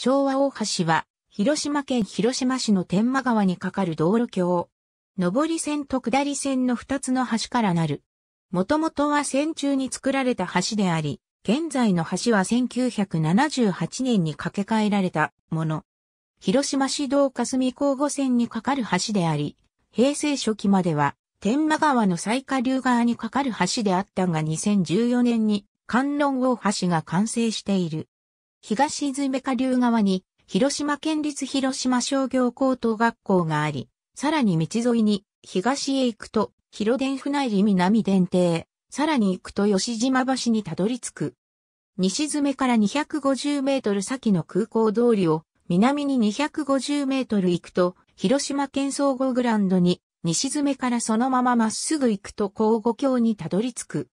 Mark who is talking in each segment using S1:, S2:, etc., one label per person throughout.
S1: 昭和大橋は、広島県広島市の天満川に架かる道路橋。上り線と下り線の二つの橋からなる。もともとは戦中に作られた橋であり、現在の橋は1978年に架け替えられたもの。広島市道霞交互線に架かる橋であり、平成初期までは天満川の最下流側に架かる橋であったが2014年に観音大橋が完成している。東泉下流側に、広島県立広島商業高等学校があり、さらに道沿いに、東へ行くと、広電船入り南電停、さらに行くと吉島橋にたどり着く。西爪から250メートル先の空港通りを、南に250メートル行くと、広島県総合グランドに、西爪からそのまままっすぐ行くと交互橋にたどり着く。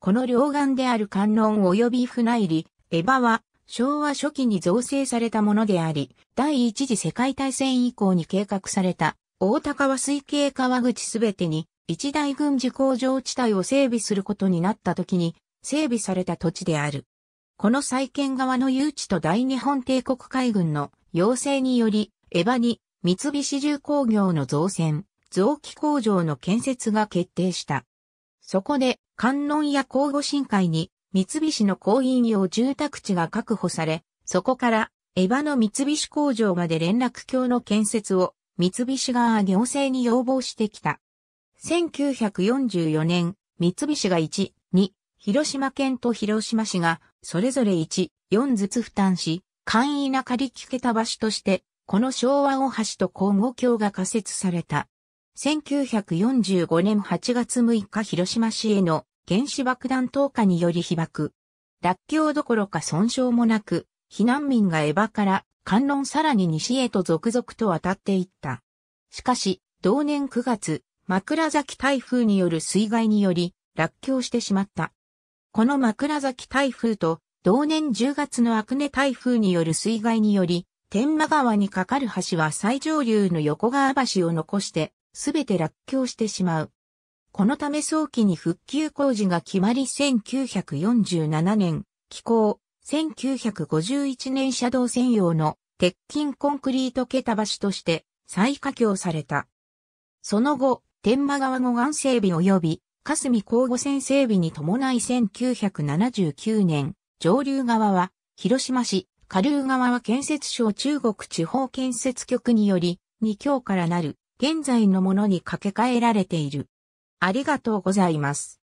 S1: この両岸である観音及び船入り、江場は昭和初期に造成されたものであり、第一次世界大戦以降に計画された大高は水系川口すべてに一大軍事工場地帯を整備することになった時に整備された土地である。この再建側の誘致と大日本帝国海軍の要請により、エヴァに三菱重工業の造船、造機工場の建設が決定した。そこで、観音や交互深海に三菱の工員用住宅地が確保され、そこから江場の三菱工場まで連絡橋の建設を三菱側行政に要望してきた。1944年、三菱が1、2、広島県と広島市が、それぞれ1、4ずつ負担し、簡易な仮木桁橋として、この昭和大橋と交互橋が仮設された。1945年8月6日広島市への原子爆弾投下により被爆。落橋どころか損傷もなく、避難民がエバから観論さらに西へと続々と渡っていった。しかし、同年9月、枕崎台風による水害により、落橋してしまった。この枕崎台風と、同年10月のアクネ台風による水害により、天満川に架かる橋は最上流の横川橋を残して、すべて落橋してしまう。このため早期に復旧工事が決まり1947年、気候、1951年車道専用の鉄筋コンクリート桁橋として再架橋された。その後、天満川護岸整備及び霞交互線整備に伴い1979年、上流側は広島市、下流側は建設省中国地方建設局により、2強からなる現在のものに掛け替えられている。ありがとうございます。